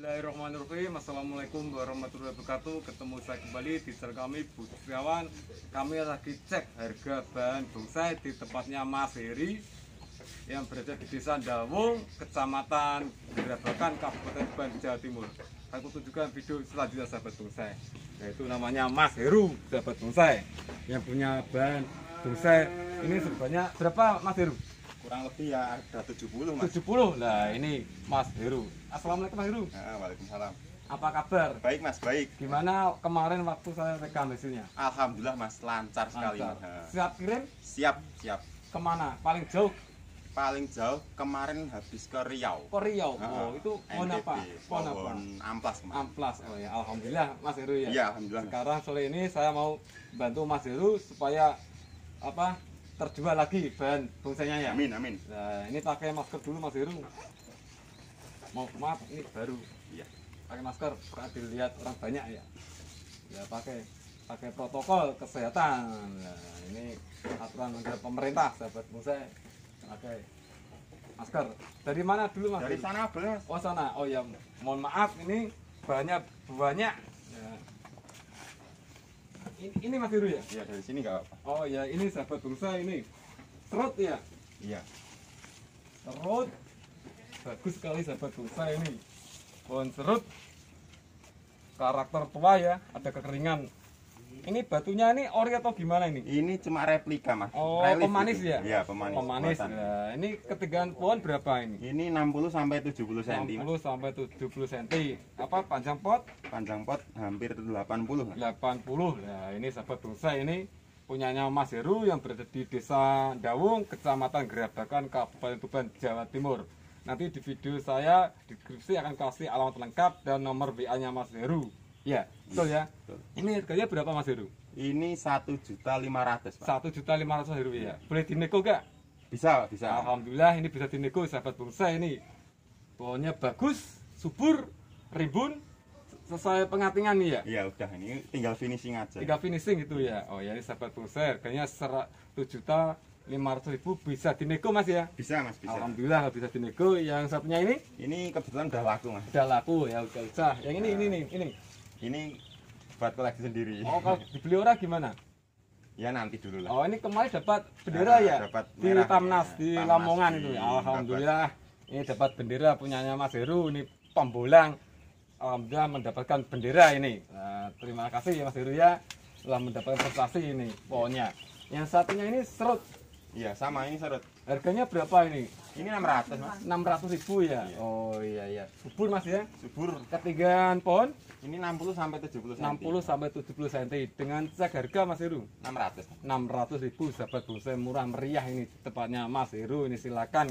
Bismillahirrahmanirrahim Assalamualaikum warahmatullahi wabarakatuh Ketemu saya kembali di channel kami Budi Kami lagi cek harga bahan bonsai di tempatnya Mas Heri Yang berada di desa Dawung Kecamatan Gerabakan Kabupaten Bandung Jawa Timur Aku tunjukkan video selanjutnya sahabat bonsai Yaitu namanya Mas Heru sahabat bonsai Yang punya bahan bonsai Ini sebanyak berapa Mas Heru? kurang lebih ya ada 70 mas 70 lah ini mas Heru Assalamualaikum mas Heru ya, Waalaikumsalam apa kabar? baik mas, baik gimana kemarin waktu saya rekam hasilnya? Alhamdulillah mas, lancar, lancar. sekali mas. siap kirim? siap, siap kemana? paling jauh? paling jauh kemarin habis ke Riau ke Riau? oh itu pohon apa? pohon apa? amplas mas amplas, oh ya Alhamdulillah mas Heru ya? iya Alhamdulillah sekarang sore ini saya mau bantu mas Heru supaya apa terjual lagi bahan fungsinya ya. Amin amin. Nah ini pakai masker dulu Mas Heru. Mau maaf ini baru. Iya. Pakai masker saat dilihat orang banyak ya. Ya pakai pakai protokol kesehatan. Nah, ini aturan dari pemerintah sahabat bonsai. Pakai masker. Dari mana dulu Mas? Dari sana belas. Oh sana. Oh ya mohon maaf ini banyak banyak ini, ini Mas ya? Iya, dari sini nggak apa-apa. Oh ya, ini sahabat bangsa ini. Serut ya? Iya. Serut. Bagus sekali sahabat bangsa ini. Pohon serut. Karakter tua ya, ada kekeringan. Ini batunya ini ori atau gimana ini? Ini cuma replika, Mas. Oh, Relief gitu. pemanis itu. ya? Iya, pemanis. Pemanis. Ya. ini ketinggian pohon berapa ini? Ini 60 sampai 70 cm. 60 sampai 70 cm. Apa panjang pot? Panjang pot hampir 80. Mas. 80. Nah, ini sahabat dosa ini punyanya Mas Heru yang berada di Desa Dawung, Kecamatan Gerabakan, Kabupaten Tuban, Jawa Timur. Nanti di video saya deskripsi akan kasih alamat lengkap dan nomor WA-nya Mas Heru. Iya, hmm. betul ya. Betul. Ini harganya berapa Mas Heru? Ini satu juta lima ratus. Satu juta lima ratus Heru ya. Iya. Boleh dinego gak? Bisa, bisa. Alhamdulillah ini bisa dinego sahabat pulsa ini. Pohonnya bagus, subur, rimbun, sesuai pengatingan nih ya? Iya udah ini tinggal finishing aja. Tinggal finishing itu ya. Oh ya ini sahabat pulsa harganya seratus juta lima ratus ribu bisa dinego mas ya? Bisa mas bisa. Alhamdulillah bisa dinego. Yang satunya ini? Ini kebetulan udah laku mas. Udah laku ya udah usah. Yang ini ini nih ini. Ini buat koleksi sendiri. Oh, kalau dibeli orang gimana? Ya nanti dulu lah. Oh, ini kemarin dapat bendera nah, ya? Dapat di Tamnas ya. di Tamnas Lamongan di, itu. Ya. Alhamdulillah. Dapat. Ini dapat bendera punyanya Mas Heru ini pembolang. Alhamdulillah mendapatkan bendera ini. Nah, terima kasih ya Mas Heru ya telah mendapatkan prestasi ini pokoknya Yang satunya ini serut. Iya, sama ini serut. Harganya berapa ini? Ini 600, Mas. 600 ribu ya? Iya. Oh iya iya. Subur Mas ya? Subur. Ketinggian pohon? Ini 60 sampai 70 cm. 60 sampai 70 cm dengan cek harga Mas Heru? 600. 600 ribu sahabat bonsai murah meriah ini tepatnya Mas Heru ini silakan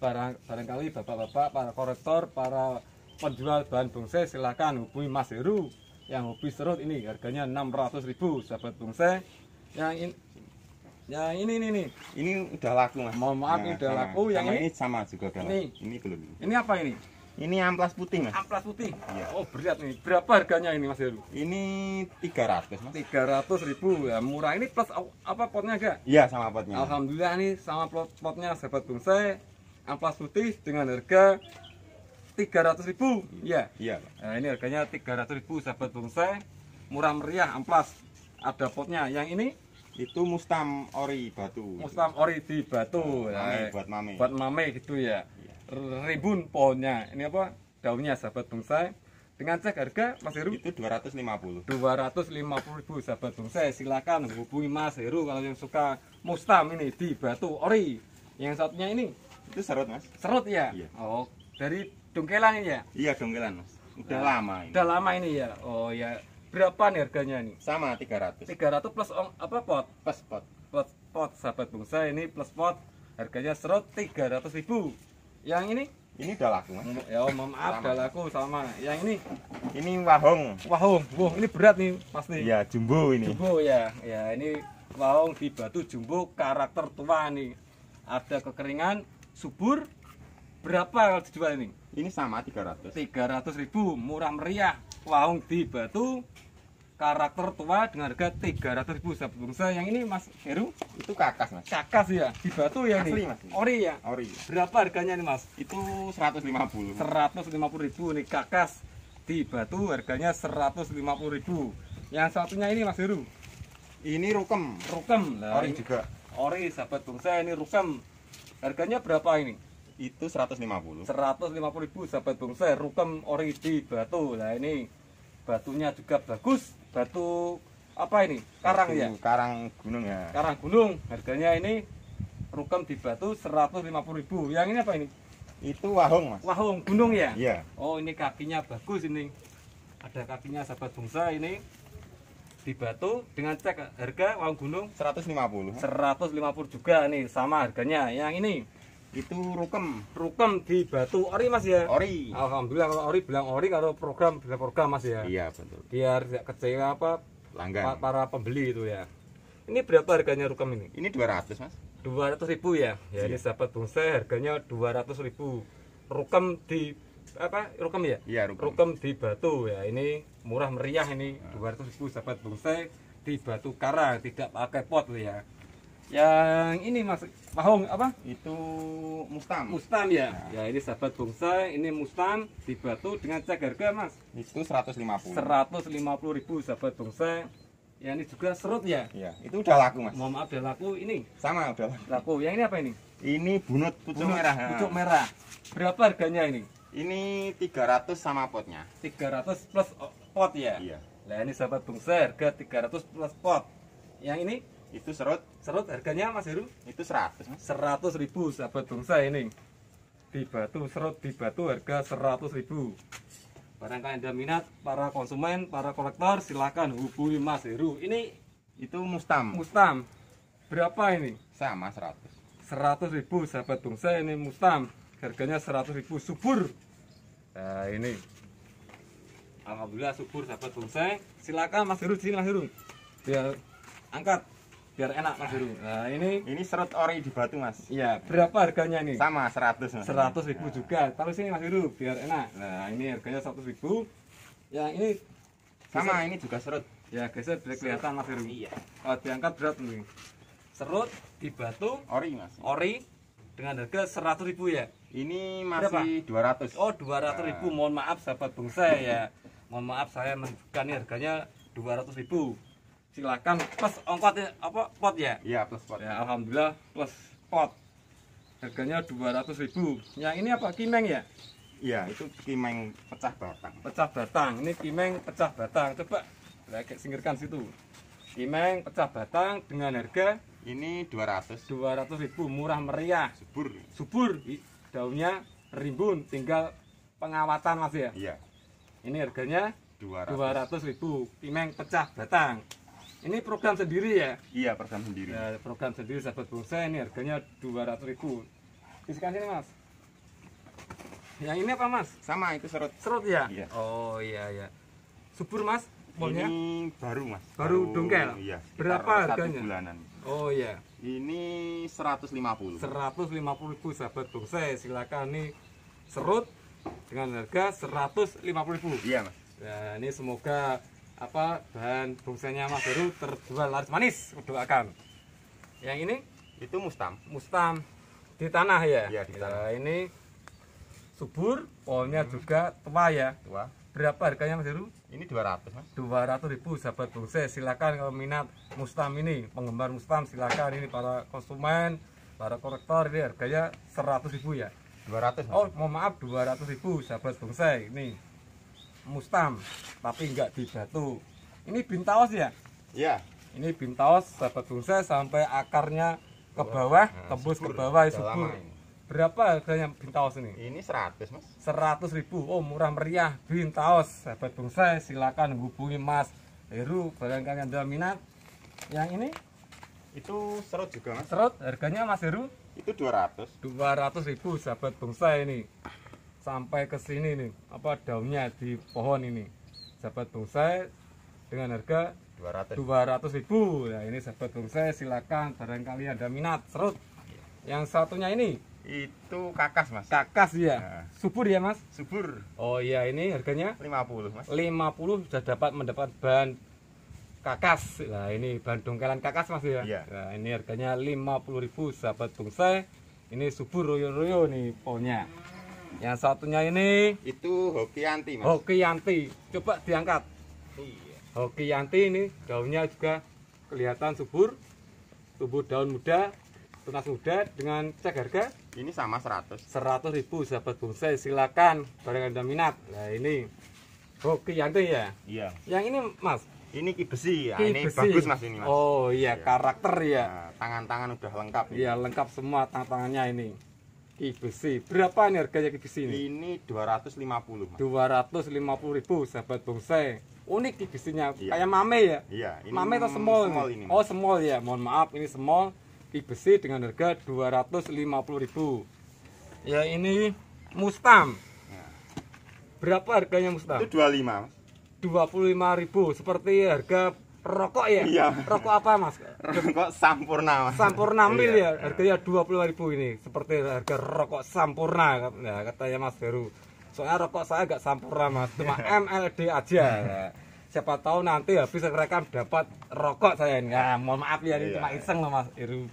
barang barangkali Bapak-bapak para korektor, para penjual bahan bonsai silakan hubungi Mas Heru yang hobi serut ini harganya 600 ribu sahabat bonsai yang in, Ya ini ini nih. Ini udah laku mas. Mohon maaf nah, udah sama. Nah. laku. yang ini, ini sama juga udah ini. Ini belum. Ini apa ini? Ini amplas putih mas. Amplas putih. Iya. Oh berat nih. Berapa harganya ini mas Heru? Ini tiga ratus, mas. ratus ribu ya murah. Ini plus apa potnya gak? Iya sama potnya. Alhamdulillah nih sama pot potnya sahabat bonsai. Amplas putih dengan harga tiga ratus ribu. Iya. Iya. Nah, ini harganya tiga ratus ribu sahabat bonsai. Murah meriah amplas. Ada potnya. Yang ini itu mustam ori batu. Mustam ori di batu. Oh, ya. buat mame. Buat mame gitu ya. ya. Ribun pohonnya. Ini apa? Daunnya sahabat bonsai. Dengan cek harga Mas Heru? Itu 250. 250 ribu sahabat bonsai. Silakan hubungi Mas Heru kalau yang suka mustam ini di batu ori. Yang satunya ini itu serut Mas. Serut ya? Iya. Oh, dari dongkelan ini ya? Iya, dongkelan Mas. Udah nah, lama ini. Udah lama ini ya. Oh ya, berapa nih harganya nih? Sama 300. 300 plus ong, apa pot? Plus pot. Plus pot sahabat bangsa ini plus pot harganya serut 300 ribu Yang ini? Ini udah laku, Mas. Ya, maaf, udah laku sama. Yang ini? Ini wahong. Wahong. Wah, ini berat nih pasti. Iya, jumbo ini. Jumbo ya. Ya, ini wahong di batu jumbo karakter tua nih. Ada kekeringan, subur, berapa kalau dijual ini? Ini sama 300. 300 ribu murah meriah. Wahong di Batu karakter tua dengan harga 300 ribu sahabat yang ini mas Heru itu kakas mas kakas ya di batu ya Asli, nih mas. ori ya ori berapa harganya ini mas itu 150 150 ribu nih kakas di batu harganya 150 ribu yang satunya ini mas Heru ini rukem rukem lah ori juga ori sahabat bungsa ini rukem harganya berapa ini itu 150 150 ribu sahabat bungsa rukem ori di batu lah ini batunya juga bagus batu apa ini? Karang batu, ya? Karang gunung ya. Karang gunung. Harganya ini rukem di batu 150.000. Yang ini apa ini? Itu wahung, Mas. Wahung gunung ya? Iya. Oh, ini kakinya bagus ini. Ada kakinya sahabat bungsa ini di batu dengan cek harga wahung gunung 150. 150 juga nih sama harganya. Yang ini itu rukem rukem di batu ori mas ya ori alhamdulillah kalau ori bilang ori kalau program bilang program mas ya iya betul biar tidak kecewa apa langgan para pembeli itu ya ini berapa harganya rukem ini ini dua ratus mas dua ratus ribu ya ya ini iya. sahabat bonsai harganya ratus ribu rukem di apa rukem ya iya rukem. rukem di batu ya ini murah meriah ini iya. dua ratus ribu sahabat bonsai di batu karang tidak pakai pot ya yang ini Mas Pahong apa? Itu Mustam. Mustam ya. Ya, ya ini sahabat bungsa ini Mustam di batu dengan cagar harga Mas. Itu 150. 150 ribu sahabat bungsa Ya ini juga serut ya? Iya, itu udah laku mas. Mohon maaf udah laku ini. Sama udah laku. Laku. Yang ini apa ini? Ini bunut pucuk bunut, merah. Pucuk merah. Berapa harganya ini? Ini 300 sama potnya. 300 plus pot ya? Iya. Nah ini sahabat bungsa harga 300 plus pot. Yang ini? Itu serut. Serut harganya Mas Heru? Itu seratus seratus ribu sahabat bangsa ini. Di batu serut di batu harga seratus ribu. Barangkali Anda minat, para konsumen, para kolektor silahkan hubungi Mas Heru. Ini itu Mustam. Mustam. Berapa ini? Sama seratus seratus ribu sahabat bangsa ini Mustam. Harganya seratus ribu subur. Nah, ini Alhamdulillah subur sahabat bangsa Silakan Mas Heru sini Mas Heru. Biar angkat biar enak mas Bro. Nah, ini ini serut ori di batu mas. Iya. Berapa harganya nih Sama seratus mas. 100 ribu nah. juga. Tapi sini mas Bro, biar enak. Nah ini harganya seratus ribu. Ya ini sama geser. ini juga serut. Ya geser biar kelihatan mas Bro. Iya. Kalau diangkat berat nih. Serut di batu. Ori mas. Ori dengan harga seratus ribu ya. Ini masih dua ratus Oh dua ratus ribu. Nah. Mohon maaf sahabat bangsa ya. Mohon maaf saya menunjukkan harganya dua ratus ribu silakan plus ongkot apa pot ya iya plus pot ya alhamdulillah plus pot harganya dua ratus ribu. yang ini apa kimeng ya iya itu kimeng pecah batang pecah batang ini kimeng pecah batang coba lagi singkirkan situ kimeng pecah batang dengan harga ini dua Dua ratus. ratus ribu murah meriah subur subur daunnya rimbun tinggal pengawatan mas ya iya ini harganya dua ratus ribu. kimeng pecah batang ini program sendiri ya? Iya, program sendiri. Ya, program sendiri sahabat bonsai ini harganya ribu. Diskon ini, Mas. Yang ini apa, Mas? Sama, itu serut. Serut ya? Iya. Oh, iya iya. Subur, Mas? Polnya? Ini baru, Mas. Baru, baru dongkel? Iya. Berapa harganya? bulanan. Oh iya. Ini 150. ribu sahabat bonsai. Silakan nih serut dengan harga ribu. Iya, Mas. Nah, ini semoga apa bahan bungsenya Mas Heru terjual laris manis doakan yang ini itu mustam mustam di tanah ya, ya di tanah. Ya, ini subur pohonnya hmm. juga tua ya tua berapa harganya Mas Heru? Ini 200 Mas. 200 ribu sahabat bonsai. Silakan kalau minat Mustam ini, penggemar Mustam silakan ini para konsumen, para korektor ini harganya 100 ribu ya. 200 Mas. Oh, mohon maaf 200 ribu sahabat bonsai ini mustam tapi enggak di batu ini bintaos ya iya ini bintaos sahabat bungsa sampai akarnya ke bawah nah, tembus ke bawah subur berapa harganya bintaos ini ini 100 mas 100 ribu oh murah meriah bintaos sahabat bungsa silakan hubungi mas Heru barangkali anda minat yang ini itu serut juga mas serut harganya mas Heru itu 200 200 ribu sahabat bungsa ini sampai ke sini nih apa daunnya di pohon ini sahabat bonsai dengan harga 200 200 ribu ya ini sahabat bonsai silakan barangkali ada minat serut iya. yang satunya ini itu kakas mas kakas ya nah. subur ya mas subur oh iya ini harganya 50 mas 50 sudah dapat mendapat bahan kakas lah ini bahan dongkelan kakas mas ya iya. nah ini harganya 50 ribu sahabat bonsai ini subur royo-royo nih pohonnya yang satunya ini itu hoki anti, Mas. Hoki anti. Coba diangkat. Iya. Hoki anti ini daunnya juga kelihatan subur. Tubuh daun muda, tunas muda dengan cek harga ini sama 100. 100 ribu sahabat bonsai silakan barang Anda minat. Nah, ini hoki anti ya? Iya. Yang ini, Mas, ini ki besi ya. Ki ini besi. bagus mas ini mas. Oh iya, iya. karakter ya. Nah, tangan-tangan nah, udah lengkap. Iya lengkap semua tangan tangannya ini besi. Berapa nih harganya IBC ini? Ini 250, Mas. 250 ribu sahabat bonsai. Unik ibc besinya, iya. kayak mame ya? Iya, ini mame atau mm, small small ini, oh, small ya. Mohon maaf, ini small besi dengan harga 250 ribu Ya, ini Mustam. Ya. Berapa harganya Mustam? Itu 25, Mas. 25 ribu seperti harga rokok ya? Iya. Rokok apa mas? Rokok Sampurna mas. Sampurna mil iya. ya, harganya dua puluh ribu ini, seperti harga rokok Sampurna, ya, katanya Mas Heru. Soalnya rokok saya agak Sampurna mas, cuma iya. MLD aja. Ya. Siapa tahu nanti habis rekam dapat rokok saya ini. Ya, mohon maaf ya, ini iya. cuma iseng loh Mas Heru.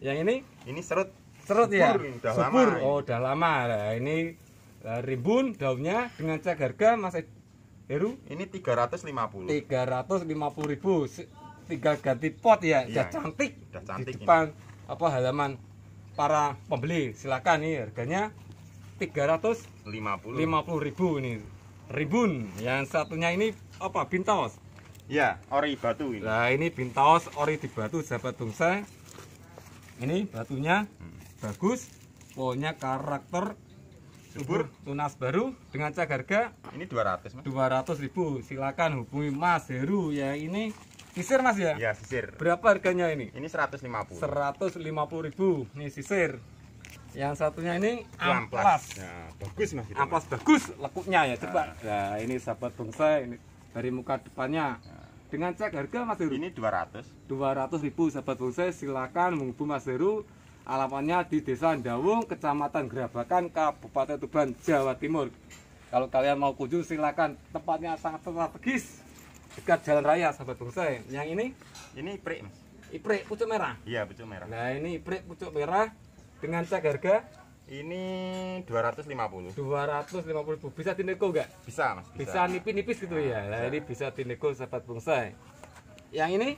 Iya. Yang ini? Ini serut. Serut ya? Udah Subur. Lama. Oh, udah lama. Nah, ini eh, ribun daunnya dengan cek harga Mas Heru, ini 350. 350 ribu. Tiga ganti pot ya, ya udah cantik. Udah cantik di depan ini. apa halaman para pembeli. Silakan nih harganya 350 50 ribu ini. Ribun. Yang satunya ini apa? Bintaos. Ya, ori batu ini. Nah, ini bintaos ori di batu sahabat tungsa. Ini batunya hmm. bagus, pokoknya karakter subur tunas baru dengan cak harga ini 200 mas. 200 ribu silakan hubungi Mas Heru ya ini sisir mas ya? ya sisir berapa harganya ini? ini 150 150 ribu ini sisir yang satunya ini amplas, amplas. Ya, bagus mas gitu, amplas bagus lekuknya ya coba nah. ya ini sahabat bonsai ini dari muka depannya ya. dengan cek harga mas Heru ini 200 200 ribu sahabat bonsai silakan menghubungi Mas Heru Alamannya di Desa Dawung, Kecamatan Gerabakan, Kabupaten Tuban, Jawa Timur. Kalau kalian mau kunjung silakan. Tempatnya sangat strategis dekat jalan raya sahabat bonsai. Yang ini? Ini iprik. iprek pucuk merah. Iya, pucuk merah. Nah, ini iprek pucuk merah dengan cek harga ini 250. 250. Bisa dinego enggak? Bisa, Mas. Bisa, nipis-nipis gitu ya. Nah, ini bisa dinego sahabat bonsai. Yang ini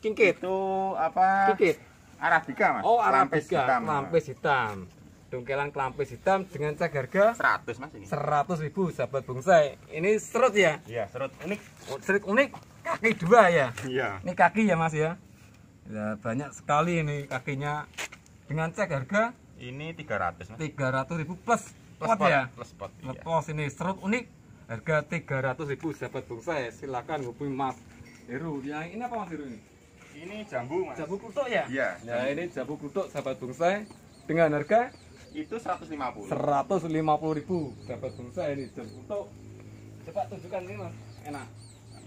kingkit. Itu apa? Kingkit. Arabica, Mas. Oh, Arabica, kelampis hitam. Dongkelan kelampis hitam dengan cek harga seratus Mas ini. Seratus ribu sahabat bonsai. Ini serut ya? Iya, serut unik. Oh, serut unik kaki dua ya? Iya. Ini kaki ya, Mas ya? Ya, banyak sekali ini kakinya. Dengan cek harga ini tiga 300, Mas. ratus ribu plus plus pot, ya? Plus pot. Plus iya. ini serut unik harga tiga ratus ribu sahabat bonsai. Silakan hubungi Mas Heru. Yang ini apa Mas Heru ini? Ini jambu, Mas. Jambu kutuk ya? Iya. Nah, ini jambu kutuk sahabat bonsai dengan harga itu 150. 150 ribu sahabat bonsai ini jambu kutuk. Cepat tunjukkan ini, Mas. Enak.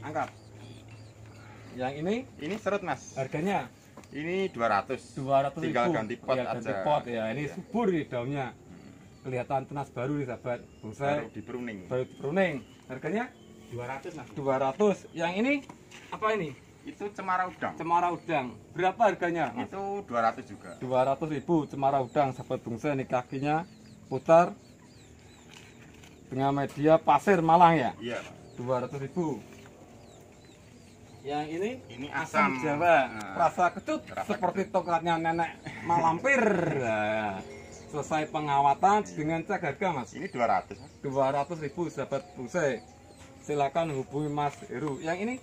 Angkat. Yang ini? Ini serut, Mas. Harganya? Ini 200. 200 Tinggal ribu. ganti pot ya, aja. Ganti pot ya. Ini ya. subur di daunnya. Kelihatan tenas baru nih, sahabat bonsai. Baru di pruning. Baru di pruning. Harganya? 200, Mas. 200. Yang ini apa ini? Itu cemara udang. Cemara udang. Berapa harganya? Mas? Itu 200 juga. 200 ribu cemara udang sahabat bungsa ini kakinya putar dengan media pasir Malang ya. Iya. dua 200 ribu. Yang ini ini asam, asam Jawa. Nah, Rasa kecut seperti kecut. tokatnya nenek malampir. Nah, selesai pengawatan dengan cek harga mas ini 200 dua 200 ribu sahabat bungsa silakan hubungi mas Heru yang ini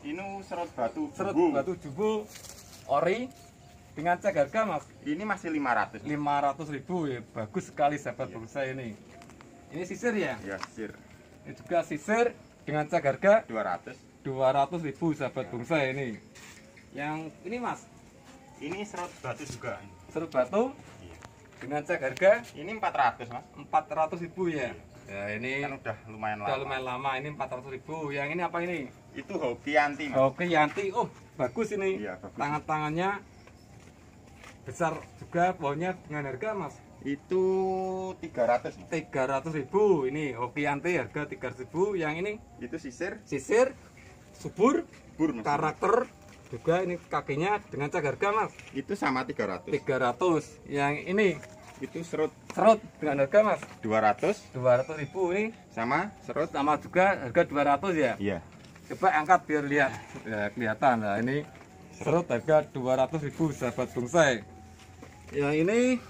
ini serut batu serut batu jubu ori dengan cek harga mas ini masih 500 500 ribu ya bagus sekali sahabat iya. pemirsa ini ini sisir ya ya sisir ini juga sisir dengan cek harga 200 200 ribu sahabat ya. bungsa ini yang ini mas ini serut batu juga serut batu Iya. dengan cek harga ini 400 mas 400 ribu ya, iya. ya. ini kan udah lumayan lama udah lumayan lama ini 400 ribu yang ini apa ini itu hoki anti. Mas. Hoki anti. Oh, bagus ini. Iya, Tangan-tangannya besar juga pohonnya dengan harga, Mas. Itu 300. tiga ratus ribu ini hoki anti harga 300 ribu yang ini itu sisir. Sisir subur, subur mas. karakter juga ini kakinya dengan cagar harga mas itu sama 300 300 yang ini itu serut serut dengan harga mas 200 200 ribu ini sama serut sama juga harga 200 ya iya coba angkat biar lihat ya kelihatan lah ini serut harga ribu sahabat bonsai yang ini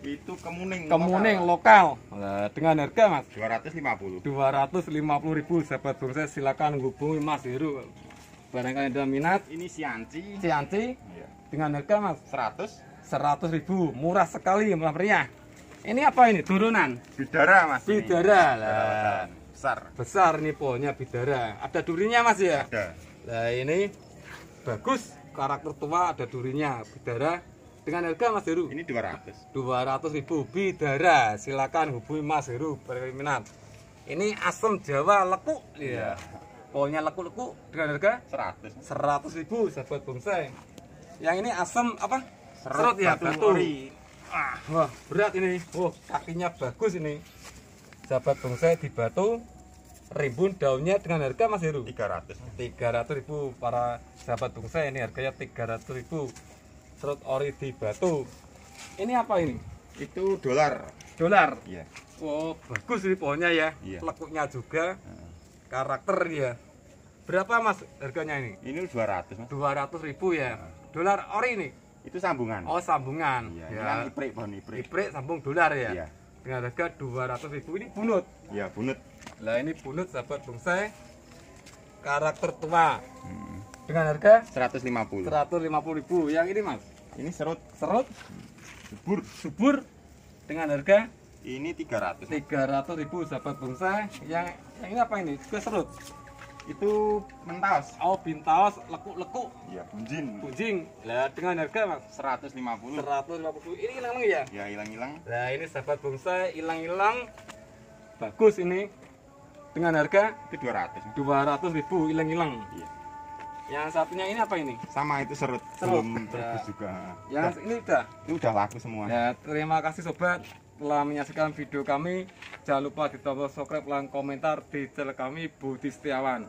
itu kemuning kemuning lokal, lokal. Nah, dengan harga mas 250 250 ribu sahabat bonsai silakan hubungi mas Heru barangkali ada minat ini sianci sianci ya. dengan harga mas 100 100 ribu murah sekali murah meriah ini apa ini turunan bidara mas bidara lah besar besar nih pohonnya bidara ada durinya mas ya ada nah ini bagus karakter tua ada durinya bidara dengan harga mas Heru ini 200 200 ribu bidara silakan hubungi mas Heru berminat ini asem jawa leku ya, ya. pohonnya lekuk-lekuk dengan harga 100 100 ribu sahabat bonsai yang ini asem apa serut, serut ya batu, Ah, wah berat ini oh kakinya bagus ini sahabat bonsai di Batu rimbun daunnya dengan harga Mas Heru 300 300 ribu para sahabat bonsai ini harganya 300 ribu serut ori di Batu ini apa ini itu dolar dolar iya oh bagus ini pohonnya ya iya. lekuknya juga karakter ya berapa mas harganya ini ini 200 mas 200 ribu ya dolar ori ini itu sambungan oh sambungan iya, ya. ini kan iprik pohon iprik iprik sambung dolar ya iya dengan harga dua ratus ribu ini bunut ya bunut lah ini bunut sahabat bonsai karakter tua hmm. dengan harga lima puluh ribu yang ini mas ini serut serut hmm. subur subur dengan harga ini tiga ratus. Tiga ratus ribu sahabat bonsai yang, yang ini apa ini juga serut itu mentaos. Oh, bintaos lekuk-lekuk. Iya, bunjing. Bunjing. Lah dengan harga, Mas? lima puluh Ini hilang ya? Ya, hilang-hilang. lah ini sahabat bonsai hilang-hilang. Bagus ini. Dengan harga itu dua ratus ribu hilang-hilang. Iya. Yang satunya ini apa ini? Sama itu serut. serut. Belum ya. juga. Yang ini udah. Itu udah laku semua. Ya, terima kasih sobat telah menyaksikan video kami. Jangan lupa di tombol subscribe dan komentar di channel kami Budi Setiawan.